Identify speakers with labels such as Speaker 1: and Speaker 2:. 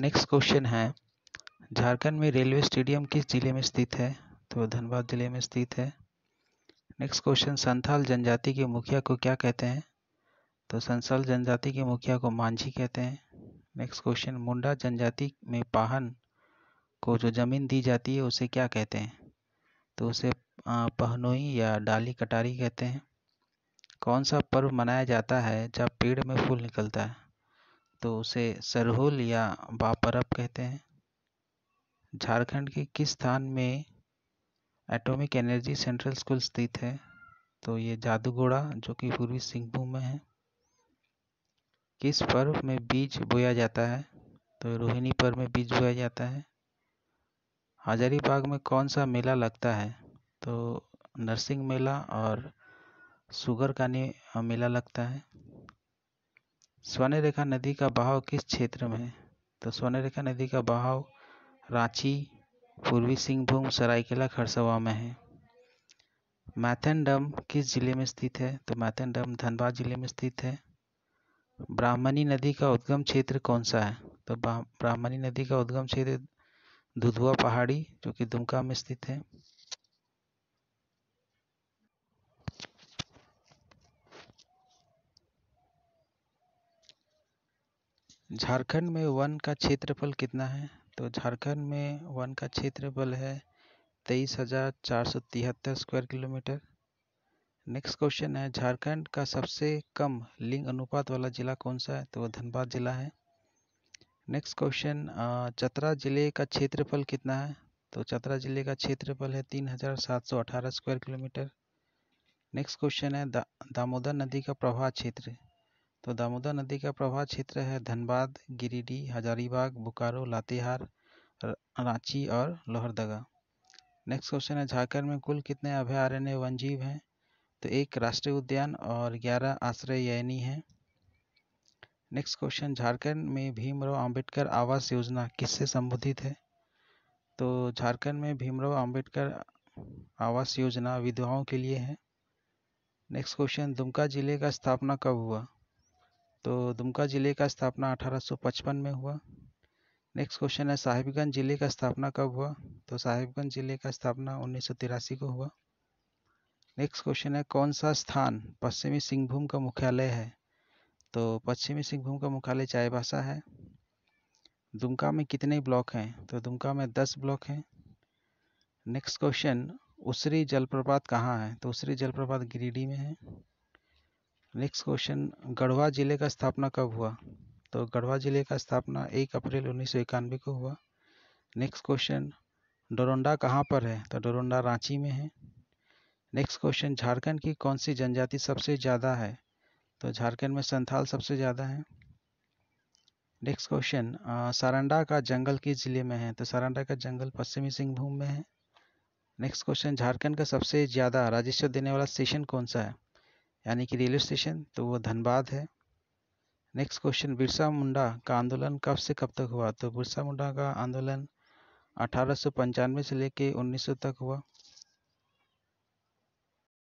Speaker 1: next question है झारखंड में railway stadium किस जिले में स्थित है तो धनबाद जिले में स्थित है नेक्स्ट क्वेश्चन संथाल जनजाति के मुखिया को क्या कहते हैं तो संथाल जनजाति के मुखिया को मांझी कहते हैं नेक्स्ट क्वेश्चन मुंडा जनजाति में पाहन को जो ज़मीन दी जाती है उसे क्या कहते हैं तो उसे पहनोई या डाली कटारी कहते हैं कौन सा पर्व मनाया जाता है जब पेड़ में फूल निकलता है तो उसे सरहुल या बापरब कहते हैं झारखंड के किस स्थान में एटॉमिक एनर्जी सेंट्रल स्कूल स्थित है तो ये जादूगोड़ा जो कि पूर्वी सिंहभूम में है किस पर्व में बीज बोया जाता है तो रोहिणी पर्व में बीज बोया जाता है हजारीबाग में कौन सा मेला लगता है तो नरसिंह मेला और कानी मेला लगता है स्वर्णरेखा नदी का बहाव किस क्षेत्र में है तो स्वर्णरेखा नदी का बहाव रांची पूर्वी सिंहभूम सरायकेला खरसवा में है मैथन डम किस जिले में स्थित है तो मैथन डम धनबाद जिले में स्थित है ब्राह्मणी नदी का उद्गम क्षेत्र कौन सा है तो ब्राह्मणी नदी का उद्गम क्षेत्र दुधवा पहाड़ी जो कि दुमका में स्थित है झारखंड में वन का क्षेत्रफल कितना है तो झारखंड में वन का क्षेत्रफल है तेईस हजार चार सौ तिहत्तर स्क्वायर किलोमीटर नेक्स्ट क्वेश्चन है झारखंड का सबसे कम लिंग अनुपात वाला ज़िला कौन सा है तो वह धनबाद ज़िला है नेक्स्ट क्वेश्चन चतरा ज़िले का क्षेत्रफल कितना है तो चतरा ज़िले का क्षेत्रफल है तीन हजार सात सौ अठारह स्क्वायर किलोमीटर नेक्स्ट क्वेश्चन है दा, दामोदर नदी का प्रवाह क्षेत्र तो दामोदर नदी का प्रवाह क्षेत्र है धनबाद गिरिडीह हजारीबाग बोकारो लातेहार रांची और लोहरदगा नेक्स्ट क्वेश्चन है झारखंड में कुल कितने अभ्यारण्य जीव हैं तो एक राष्ट्रीय उद्यान और ग्यारह आश्रय यानी हैं नेक्स्ट क्वेश्चन झारखंड में भीमराव अंबेडकर आवास योजना किससे संबोधित है तो झारखंड में भीमराव अंबेडकर आवास योजना विधवाओं के लिए है नेक्स्ट क्वेश्चन दुमका जिले का स्थापना कब हुआ तो दुमका जिले का स्थापना 1855 में हुआ नेक्स्ट क्वेश्चन है साहिबगंज जिले का स्थापना कब हुआ तो साहिबगंज जिले का स्थापना उन्नीस को हुआ नेक्स्ट क्वेश्चन है कौन सा स्थान पश्चिमी सिंहभूम का मुख्यालय है तो पश्चिमी सिंहभूम का मुख्यालय चाईबासा है दुमका में कितने ब्लॉक हैं तो दुमका में दस ब्लॉक हैं नेक्स्ट क्वेश्चन उसरी जलप्रपात कहाँ है तो उसरी जलप्रपात गिरिडीह में है नेक्स्ट क्वेश्चन गढ़वा जिले का स्थापना कब हुआ तो गढ़वा जिले का स्थापना एक अप्रैल उन्नीस को हुआ नेक्स्ट क्वेश्चन डोरंडा कहाँ पर है तो डोरंडा रांची में है नेक्स्ट क्वेश्चन झारखंड की कौन सी जनजाति सबसे ज़्यादा है तो झारखंड में संथाल सबसे ज़्यादा है नेक्स्ट क्वेश्चन सारंडा का जंगल किस जिले में है तो सारंडा का जंगल पश्चिमी सिंहभूम में है नेक्स्ट क्वेश्चन झारखंड का सबसे ज़्यादा राजस्व देने वाला स्टेशन कौन सा है यानी कि रेलवे स्टेशन तो वो धनबाद है नेक्स्ट क्वेश्चन बिरसा मुंडा का आंदोलन कब से कब तक हुआ तो बिरसा मुंडा का आंदोलन अठारह से लेके उन्नीस तक हुआ